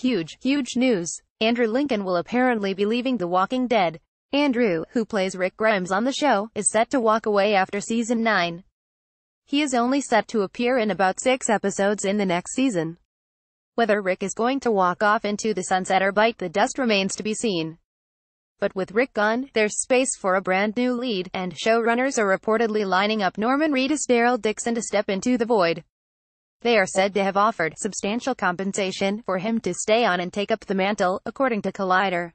Huge, huge news. Andrew Lincoln will apparently be leaving The Walking Dead. Andrew, who plays Rick Grimes on the show, is set to walk away after season 9. He is only set to appear in about six episodes in the next season. Whether Rick is going to walk off into the sunset or bite the dust remains to be seen. But with Rick gone, there's space for a brand new lead, and showrunners are reportedly lining up Norman Reedus Daryl Dixon to step into the void. They are said to have offered substantial compensation for him to stay on and take up the mantle, according to Collider.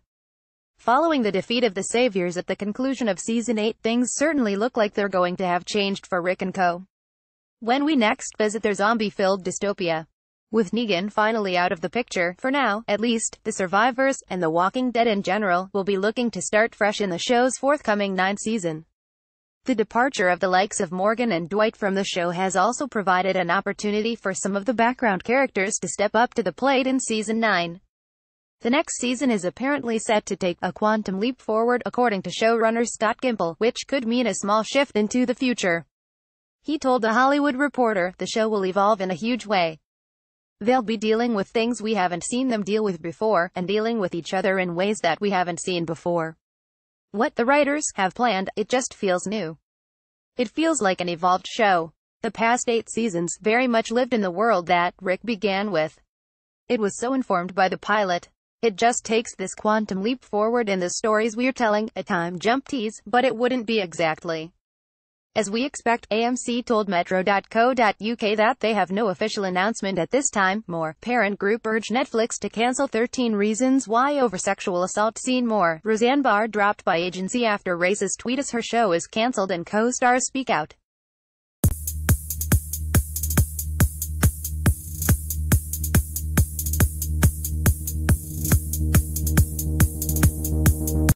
Following the defeat of the Saviors at the conclusion of Season 8 things certainly look like they're going to have changed for Rick and co. When we next visit their zombie-filled dystopia. With Negan finally out of the picture, for now, at least, the survivors, and The Walking Dead in general, will be looking to start fresh in the show's forthcoming ninth season. The departure of the likes of Morgan and Dwight from the show has also provided an opportunity for some of the background characters to step up to the plate in season 9. The next season is apparently set to take a quantum leap forward, according to showrunner Scott Gimple, which could mean a small shift into the future. He told a Hollywood reporter, the show will evolve in a huge way. They'll be dealing with things we haven't seen them deal with before, and dealing with each other in ways that we haven't seen before what the writers have planned, it just feels new. It feels like an evolved show. The past eight seasons very much lived in the world that Rick began with. It was so informed by the pilot. It just takes this quantum leap forward in the stories we're telling, a time jump tease, but it wouldn't be exactly as we expect, AMC told Metro.co.uk that they have no official announcement at this time. More parent group urged Netflix to cancel 13 Reasons Why over sexual assault scene. More Roseanne Barr dropped by agency after racist tweet as her show is cancelled and co-stars speak out.